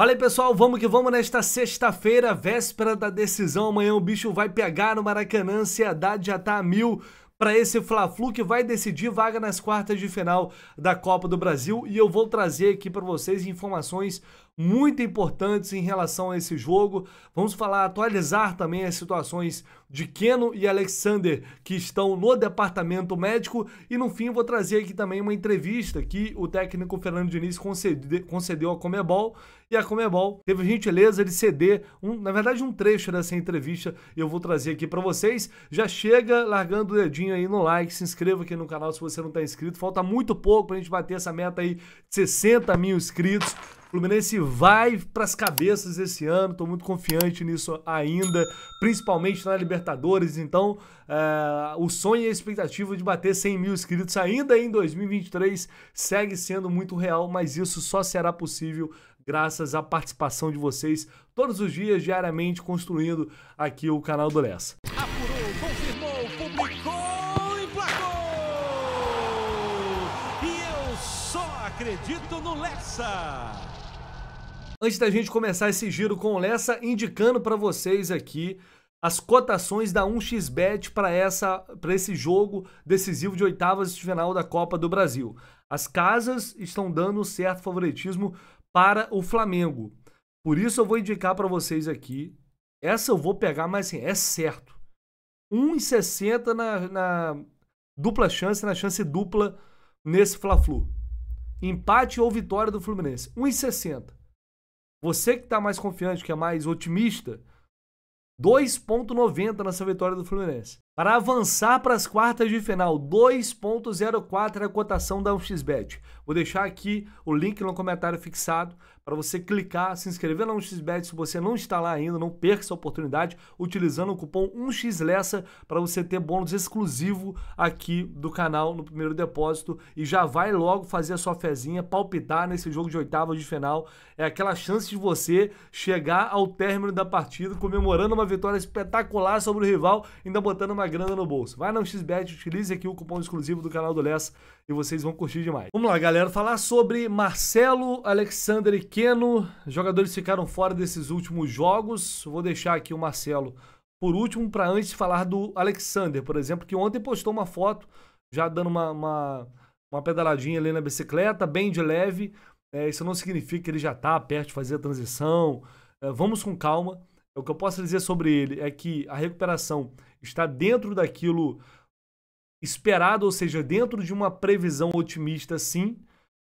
Fala aí pessoal, vamos que vamos nesta sexta-feira, véspera da decisão. Amanhã o bicho vai pegar no Maracanã, a ansiedade já tá a mil para esse Fla-Flu que vai decidir vaga nas quartas de final da Copa do Brasil e eu vou trazer aqui para vocês informações muito importantes em relação a esse jogo. Vamos falar, atualizar também as situações de Keno e Alexander, que estão no departamento médico. E no fim, vou trazer aqui também uma entrevista que o técnico Fernando Diniz concede, concedeu à Comebol. E a Comebol teve a gentileza de ceder, um, na verdade, um trecho dessa entrevista. Eu vou trazer aqui para vocês. Já chega largando o dedinho aí no like, se inscreva aqui no canal se você não está inscrito. Falta muito pouco para a gente bater essa meta aí de 60 mil inscritos. Fluminense vai para as cabeças esse ano, estou muito confiante nisso ainda, principalmente na Libertadores Libertadores, então é, o sonho e a expectativa de bater 100 mil inscritos ainda em 2023 segue sendo muito real, mas isso só será possível graças à participação de vocês todos os dias, diariamente, construindo aqui o canal do Lessa. Apurou, confirmou, publicou e placou! E eu só acredito no Lessa! Antes da gente começar esse giro com o Lessa, indicando para vocês aqui as cotações da 1xBet para essa para esse jogo decisivo de oitavas de final da Copa do Brasil. As casas estão dando certo favoritismo para o Flamengo. Por isso eu vou indicar para vocês aqui. Essa eu vou pegar, mas assim, é certo. 1,60 na, na dupla chance, na chance dupla nesse Fla-Flu. Empate ou vitória do Fluminense. 1,60. Você que está mais confiante, que é mais otimista, 2,90 nessa vitória do Fluminense. Para avançar para as quartas de final, 2.04 é a cotação da 1xBet. Vou deixar aqui o link no comentário fixado para você clicar, se inscrever na 1xBet se você não está lá ainda, não perca essa oportunidade, utilizando o cupom 1xLessa para você ter bônus exclusivo aqui do canal no primeiro depósito e já vai logo fazer a sua fezinha, palpitar nesse jogo de oitava de final. É aquela chance de você chegar ao término da partida comemorando uma vitória espetacular sobre o rival, ainda botando uma uma grana no bolso. Vai na XBet, utilize aqui o cupom exclusivo do canal do Lessa e vocês vão curtir demais. Vamos lá, galera, falar sobre Marcelo, Alexander e Keno. Jogadores ficaram fora desses últimos jogos. Vou deixar aqui o Marcelo por último para antes falar do Alexander, por exemplo, que ontem postou uma foto já dando uma, uma, uma pedaladinha ali na bicicleta, bem de leve. É, isso não significa que ele já está perto de fazer a transição. É, vamos com calma. O que eu posso dizer sobre ele é que a recuperação está dentro daquilo esperado, ou seja, dentro de uma previsão otimista, sim,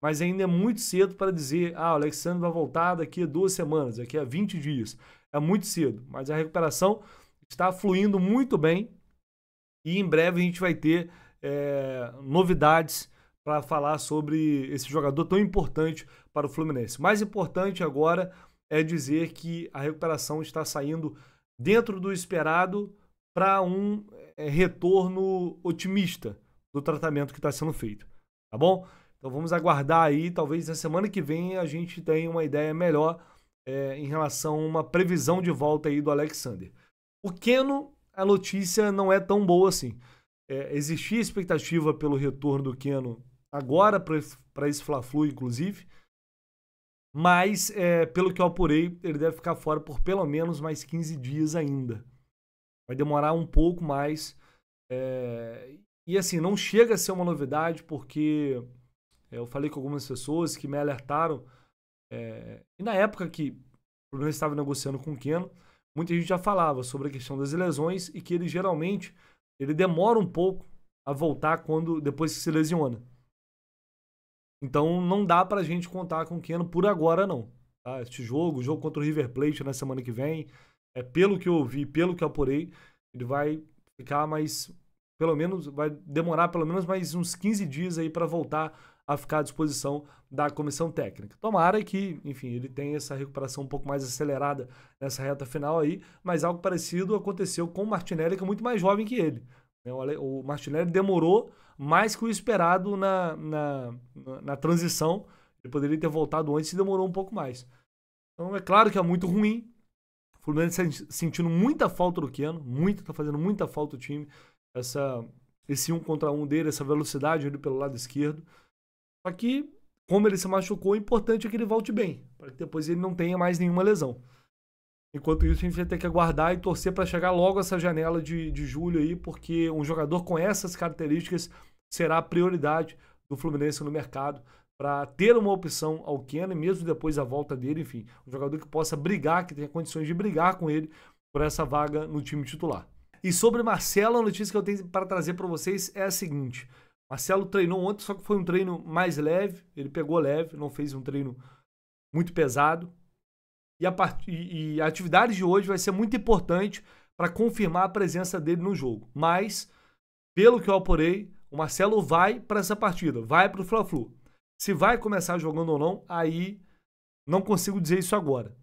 mas ainda é muito cedo para dizer, ah, o Alexandre vai voltar daqui a duas semanas, daqui a 20 dias. É muito cedo, mas a recuperação está fluindo muito bem e em breve a gente vai ter é, novidades para falar sobre esse jogador tão importante para o Fluminense. Mais importante agora é dizer que a recuperação está saindo dentro do esperado para um eh, retorno otimista do tratamento que está sendo feito, tá bom? Então vamos aguardar aí, talvez na semana que vem a gente tenha uma ideia melhor é, em relação a uma previsão de volta aí do Alexander. O Keno, a notícia não é tão boa assim. É, existia expectativa pelo retorno do Keno agora para esse Fla-Flu, inclusive, mas, é, pelo que eu apurei, ele deve ficar fora por pelo menos mais 15 dias ainda. Vai demorar um pouco mais. É, e assim, não chega a ser uma novidade, porque é, eu falei com algumas pessoas que me alertaram. É, e na época que o Bruno estava negociando com o Keno, muita gente já falava sobre a questão das lesões e que ele geralmente ele demora um pouco a voltar quando depois que se lesiona. Então não dá pra gente contar com o Keno por agora, não. Tá? Este jogo, o jogo contra o River Plate na semana que vem, é pelo que eu ouvi, pelo que eu apurei, ele vai ficar mais. Pelo menos, vai demorar pelo menos mais uns 15 dias aí para voltar a ficar à disposição da comissão técnica. Tomara que, enfim, ele tenha essa recuperação um pouco mais acelerada nessa reta final aí, mas algo parecido aconteceu com o Martinelli, que é muito mais jovem que ele. O Martinelli demorou mais que o esperado na, na, na transição. Ele poderia ter voltado antes e demorou um pouco mais. Então é claro que é muito ruim. O Fluminense sentindo muita falta do Keno, muito, tá fazendo muita falta o time. Essa, esse um contra um dele, essa velocidade ali pelo lado esquerdo. Só que, como ele se machucou, o é importante é que ele volte bem, para que depois ele não tenha mais nenhuma lesão. Enquanto isso, a gente vai ter que aguardar e torcer para chegar logo essa janela de, de julho aí, porque um jogador com essas características será a prioridade do Fluminense no mercado para ter uma opção ao Kenny mesmo depois da volta dele, enfim, um jogador que possa brigar, que tenha condições de brigar com ele por essa vaga no time titular. E sobre Marcelo, a notícia que eu tenho para trazer para vocês é a seguinte: Marcelo treinou ontem, só que foi um treino mais leve, ele pegou leve, não fez um treino muito pesado, e a, part... e a atividade de hoje vai ser muito importante para confirmar a presença dele no jogo. Mas, pelo que eu apurei, o Marcelo vai para essa partida, vai para o Fla-Flu. Se vai começar jogando ou não, aí não consigo dizer isso agora.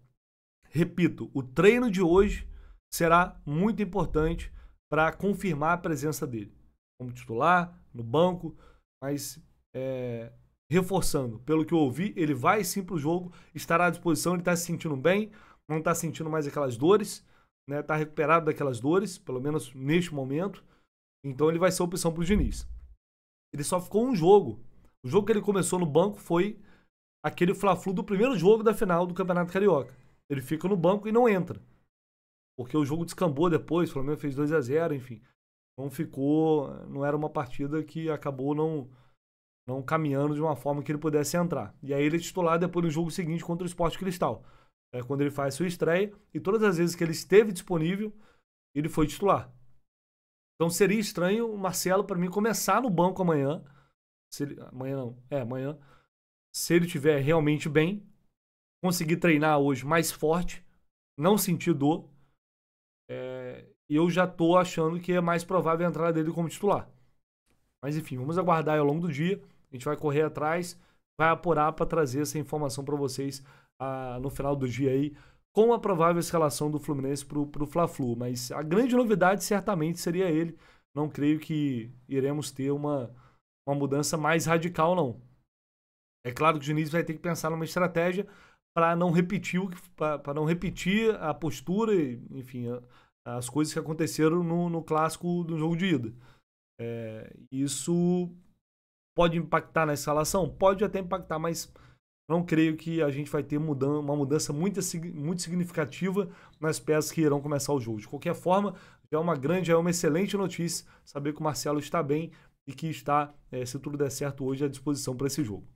Repito, o treino de hoje será muito importante para confirmar a presença dele como titular, no banco, mas é, reforçando, pelo que eu ouvi, ele vai sim pro jogo, estará à disposição, ele tá se sentindo bem, não tá sentindo mais aquelas dores, né? Tá recuperado daquelas dores, pelo menos neste momento. Então ele vai ser opção pro Diniz. Ele só ficou um jogo. O jogo que ele começou no banco foi aquele Fla-Flu do primeiro jogo da final do Campeonato Carioca. Ele fica no banco e não entra. Porque o jogo descambou depois, o Flamengo fez 2 a 0 enfim. Então ficou, não era uma partida que acabou não não caminhando de uma forma que ele pudesse entrar. E aí ele é titular depois no jogo seguinte contra o Esporte Cristal, é quando ele faz sua estreia, e todas as vezes que ele esteve disponível, ele foi titular. Então seria estranho o Marcelo, para mim, começar no banco amanhã, ele, amanhã não, é, amanhã, se ele tiver realmente bem, conseguir treinar hoje mais forte, não sentir dor, é, eu já estou achando que é mais provável a entrada dele como titular. Mas enfim, vamos aguardar ao longo do dia. A gente vai correr atrás, vai apurar para trazer essa informação para vocês ah, no final do dia aí, com a provável escalação do Fluminense para o Fla-Flu. Mas a grande novidade certamente seria ele. Não creio que iremos ter uma, uma mudança mais radical, não. É claro que o Diniz vai ter que pensar numa estratégia para não repetir para não repetir a postura e, enfim, a, as coisas que aconteceram no, no clássico do jogo de ida. É, isso Pode impactar na escalação? Pode até impactar, mas não creio que a gente vai ter uma mudança muito, muito significativa nas peças que irão começar o jogo. De qualquer forma, já é uma grande, é uma excelente notícia saber que o Marcelo está bem e que está, é, se tudo der certo hoje, à disposição para esse jogo.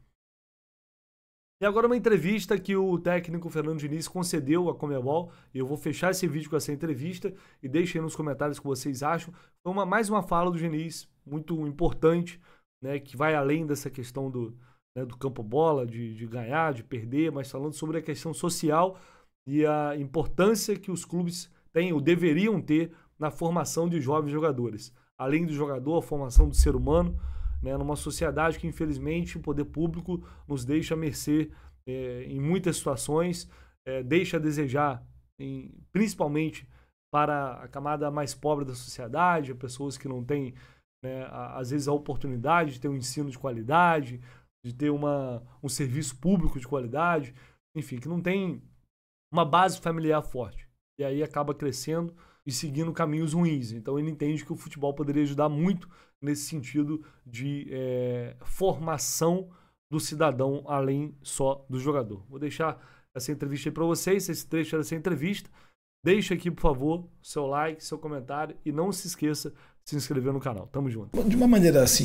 E agora uma entrevista que o técnico Fernando Diniz concedeu à Comebol. Eu vou fechar esse vídeo com essa entrevista e deixem nos comentários o que vocês acham. Foi uma, mais uma fala do Diniz, muito importante né, que vai além dessa questão do, né, do campo bola, de, de ganhar, de perder, mas falando sobre a questão social e a importância que os clubes têm ou deveriam ter na formação de jovens jogadores. Além do jogador, a formação do ser humano, né, numa sociedade que, infelizmente, o poder público nos deixa a mercê é, em muitas situações, é, deixa a desejar, em, principalmente para a camada mais pobre da sociedade, pessoas que não têm né, às vezes, a oportunidade de ter um ensino de qualidade, de ter uma, um serviço público de qualidade, enfim, que não tem uma base familiar forte. E aí acaba crescendo e seguindo caminhos ruins. Então ele entende que o futebol poderia ajudar muito nesse sentido de é, formação do cidadão além só do jogador. Vou deixar essa entrevista aí para vocês, esse trecho dessa entrevista. Deixe aqui, por favor, seu like, seu comentário e não se esqueça se inscrever no canal. Tamo junto. De uma maneira assim,